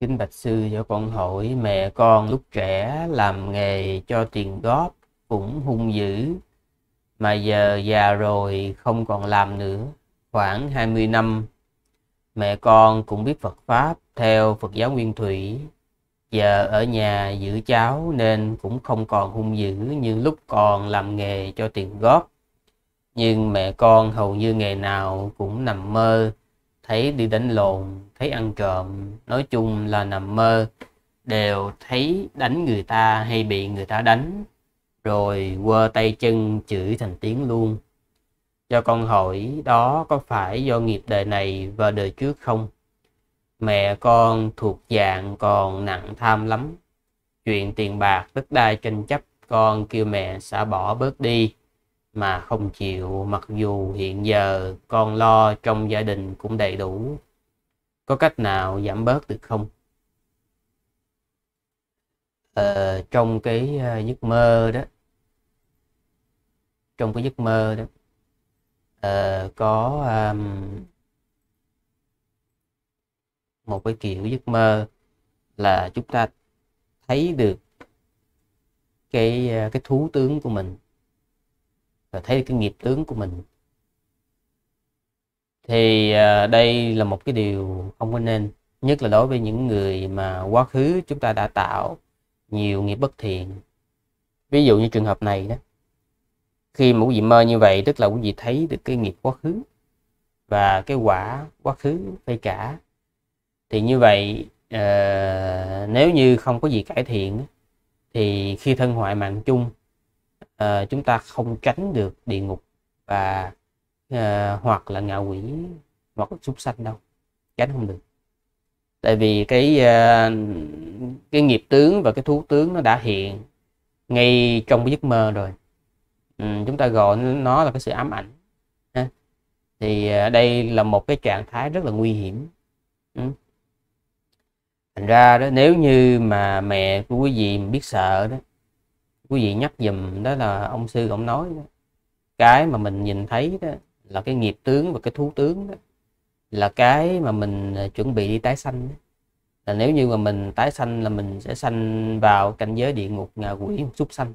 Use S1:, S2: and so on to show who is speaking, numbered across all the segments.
S1: Kính Bạch Sư cho con hỏi mẹ con lúc trẻ làm nghề cho tiền góp cũng hung dữ mà giờ già rồi không còn làm nữa. Khoảng 20 năm mẹ con cũng biết Phật Pháp theo Phật giáo Nguyên Thủy. Giờ ở nhà giữ cháu nên cũng không còn hung dữ như lúc còn làm nghề cho tiền góp. Nhưng mẹ con hầu như ngày nào cũng nằm mơ thấy đi đánh lộn thấy ăn trộm nói chung là nằm mơ đều thấy đánh người ta hay bị người ta đánh rồi quơ tay chân chửi thành tiếng luôn cho con hỏi đó có phải do nghiệp đời này và đời trước không mẹ con thuộc dạng còn nặng tham lắm chuyện tiền bạc đất đai tranh chấp con kêu mẹ xả bỏ bớt đi mà không chịu mặc dù hiện giờ con lo trong gia đình cũng đầy đủ. Có cách nào giảm bớt được không? Ờ, trong cái ờ, giấc mơ đó trong cái giấc mơ đó uh, có um, một cái kiểu giấc mơ là chúng ta thấy được cái ờ, cái thú tướng của mình và thấy cái nghiệp tướng của mình thì à, đây là một cái điều không có nên nhất là đối với những người mà quá khứ chúng ta đã tạo nhiều nghiệp bất thiện ví dụ như trường hợp này đó khi mà quý vị mơ như vậy tức là quý vị thấy được cái nghiệp quá khứ và cái quả quá khứ phải cả thì như vậy à, nếu như không có gì cải thiện thì khi thân hoại mạng chung uh, chúng ta không tránh được địa ngục và uh, hoặc là ngạ quỷ hoặc là súc sanh đâu tránh không được tại vì cái uh, cái nghiệp tướng và cái thú tướng nó đã hiện ngay trong giấc mơ rồi ừ, chúng ta gọi nó là cái sự ám ảnh ha. thì uh, đây là một cái trạng thái rất là nguy hiểm ừ. thành ra đó nếu như mà mẹ của quý vị biết sợ đó quý vị nhắc dùm đó là ông sư ông nói đó. cái mà mình nhìn thấy đó là cái nghiệp tướng và cái thú tướng đó là cái mà mình à, chuẩn bị đi tái sanh đó. là nếu như mà mình tái sanh là mình sẽ sanh vào cảnh giới địa ngục ngạ quỷ súc sanh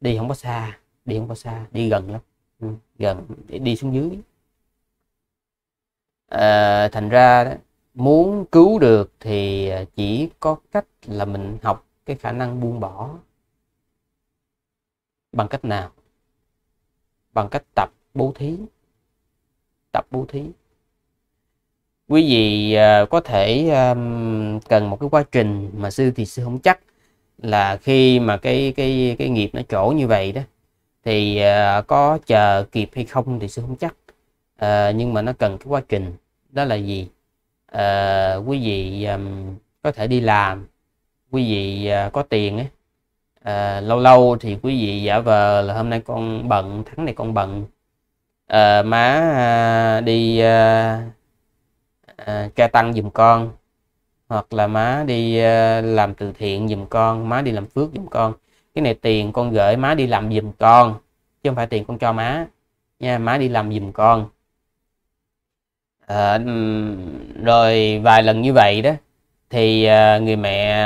S1: đi không có xa đi không có xa đi gần lắm ừ, gần để đi xuống dưới à, thành ra đó, muốn cứu được thì à, chỉ có cách là mình học cái khả năng buông bỏ bằng cách nào bằng cách tập bố thí tập bố thí quý vị à, có thể à, cần một cái quá trình mà sư thì sư không chắc là khi mà cái cái cái nghiệp nó trổ như vậy đó thì à, có chờ kịp hay không thì sư không chắc à, nhưng mà nó cần cái quá trình đó là gì à, quý vị có thể đi làm quý vị có tiền ấy, à, lâu lâu thì quý vị giả vờ là hôm nay con bận tháng này con bận à, má à, đi à, à, ca tăng dùm con hoặc là má đi à, làm từ thiện dùm con má đi làm phước dùm con cái này tiền con gửi má đi làm dùm con chứ không phải tiền con cho má nha má đi làm dùm con à, rồi vài lần như vậy đó thì à, người mẹ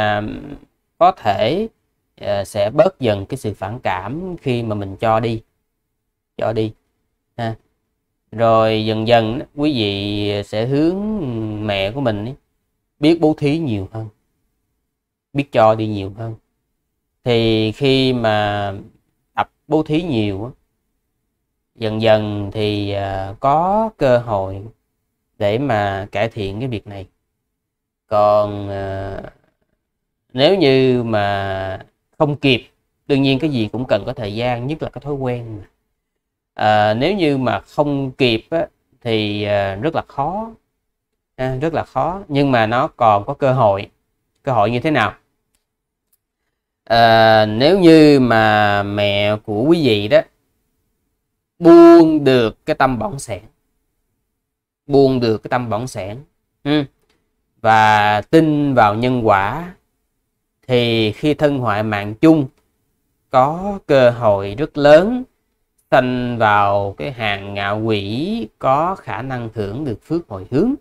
S1: có thể Ờ, sẽ bớt dần cái sự phản cảm khi mà mình cho đi cho đi ha rồi dần dần quý vị sẽ hướng mẹ của mình biết bố thí nhiều hơn biết cho đi nhiều hơn thì khi mà tập bố thí nhiều dần dần thì ờ, có cơ hội để mà cải thiện cái việc này còn ờ, nếu như mà không kịp đương nhiên cái gì cũng cần có thời gian nhất là cái thói quen à, nếu như mà không kịp á, thì à, rất là khó à, rất là khó nhưng mà nó còn có cơ hội cơ hội như thế nào à, nếu như mà mẹ của quý vị đó buông được cái tâm bỏng sẻn buông được cái tâm bỏng sẻn ừ. và tin vào nhân quả thì khi thân hoại mạng chung có cơ hội rất lớn sanh vào cái hàng ngạo quỷ có khả năng hưởng được phước hồi hướng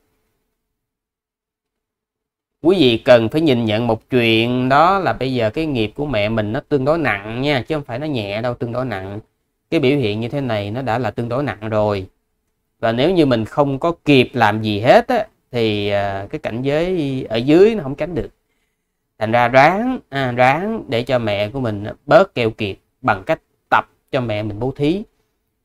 S1: quý vị cần phải nhìn nhận một chuyện đó là bây giờ cái nghiệp của mẹ mình nó tương đối nặng nha chứ không phải nó nhẹ đâu tương đối nặng cái biểu hiện như thế này nó đã là tương đối nặng rồi và nếu như mình không có kịp làm gì hết á, thì à, cái cảnh giới ở dưới nó không tránh được thành ra đoán à, đoán để cho mẹ của mình bớt keo kiệt bằng cách tập cho mẹ mình bố thí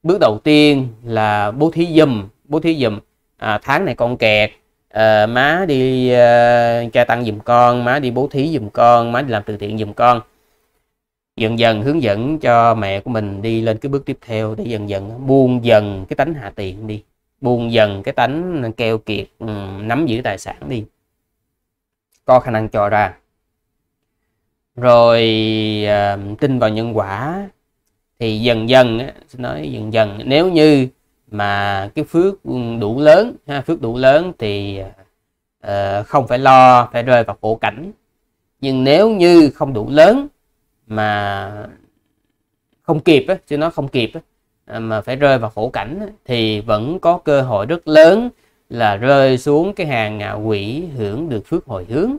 S1: bước đầu tiên là bố thí dùm bố thí dùm à, tháng này con kẹt à, má đi à, cha tăng dùm con má đi bố thí dùm con má đi làm từ thiện dùm con dần dần hướng dẫn cho mẹ của mình đi lên cái bước tiếp theo để dần dần buông dần cái tánh hạ tiện đi buông dần cái tánh keo kiệt ừ, nắm giữ tài sản đi có khả năng cho ra rồi uh, tin vào nhân quả thì dần dần xin nói dần dần nếu như mà cái phước đủ lớn ha, phước đủ lớn thì uh, không phải lo phải rơi vào khổ cảnh nhưng nếu như không đủ lớn mà không kịp á, chứ nó không kịp mà phải rơi vào khổ cảnh thì vẫn có cơ hội rất lớn là rơi xuống cái hàng ngạ quỷ hưởng được phước hồi hướng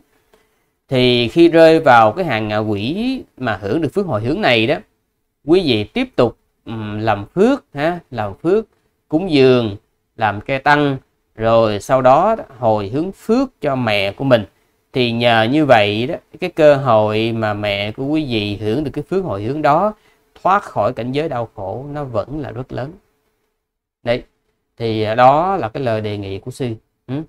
S1: thì khi rơi vào cái hàng ngạ quỷ mà hưởng được phước hồi hướng này đó quý vị tiếp tục làm phước ha làm phước cúng dường làm ke tăng rồi sau đó hồi hướng phước cho mẹ của mình thì nhờ như vậy đó cái cơ hội mà mẹ của quý vị hưởng được cái phước hồi hướng đó thoát khỏi cảnh giới đau khổ nó vẫn là rất lớn đấy thì đó là cái lời đề nghị của sư ừ.